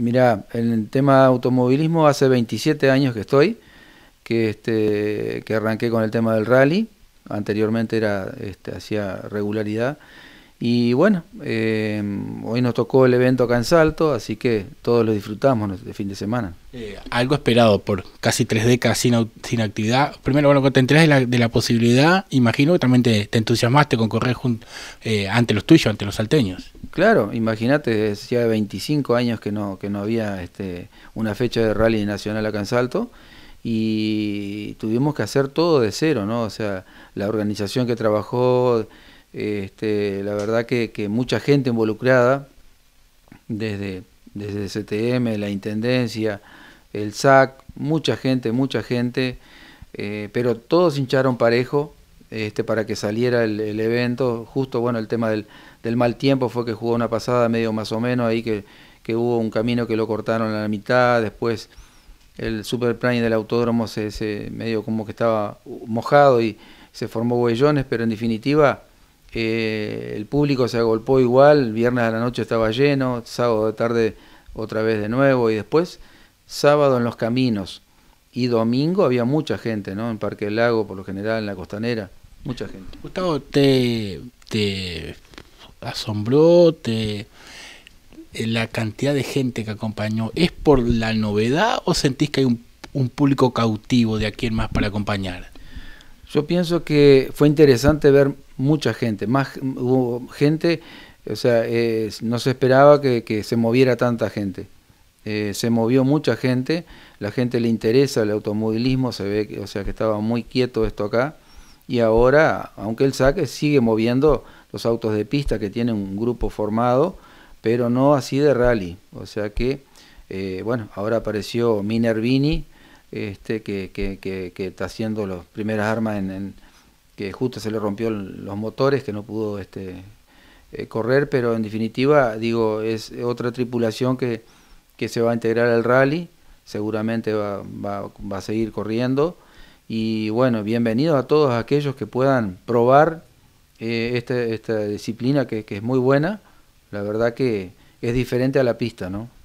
Mira, en el tema de automovilismo hace 27 años que estoy, este, que, arranqué con el tema del rally, anteriormente era este, hacía regularidad y bueno, eh, hoy nos tocó el evento acá en Salto, así que todos lo disfrutamos de fin de semana. Eh, algo esperado por casi tres décadas sin, sin actividad. Primero, bueno, cuando te enterás de la, posibilidad, imagino que también te, entusiasmaste con correr eh, ante los tuyos, ante los salteños. Claro, imagínate, decía 25 años que no, que no había este, una fecha de rally nacional acá en Salto y tuvimos que hacer todo de cero, ¿no? O sea, la organización que trabajó este, la verdad que, mucha gente involucrada, desde, desde CTM, la Intendencia, el SAC, mucha gente, mucha gente, eh, pero todos hincharon parejo este, para que saliera el, evento. Justo, bueno, el tema del, mal tiempo fue que jugó una pasada medio más o menos, ahí que, hubo un camino que lo cortaron a la mitad, después el superplane del autódromo se, medio como que estaba mojado y se formó huellones, pero en definitiva eh, el público se agolpó igual, viernes a la noche estaba lleno, sábado de tarde otra vez de nuevo y después sábado en los caminos y domingo había mucha gente, ¿no? En Parque del Lago, por lo general, en la costanera, mucha gente. Gustavo, ¿te, te asombró te, eh, la cantidad de gente que acompañó? ¿Es por la novedad o sentís que hay un, un público cautivo de aquí en más para acompañar? Yo pienso que fue interesante ver mucha gente, más gente, o sea, no se esperaba que, se moviera tanta gente. Eh, se movió mucha gente, la gente le interesa el automovilismo, se ve, que, o sea, que estaba muy quieto esto acá. Y ahora, aunque él saque, sigue moviendo los autos de pista que tienen un grupo formado, pero no así de rally. O sea que, eh, bueno, ahora apareció Minervini, este, que, está haciendo las primeras armas en, que justo se le rompió los motores, que no pudo este, eh, correr, pero en definitiva, digo, es otra tripulación que, se va a integrar al rally, seguramente va, a seguir corriendo. Y bueno, bienvenido a todos aquellos que puedan probar eh, este, esta, disciplina que es muy buena, la verdad que es diferente a la pista, ¿no?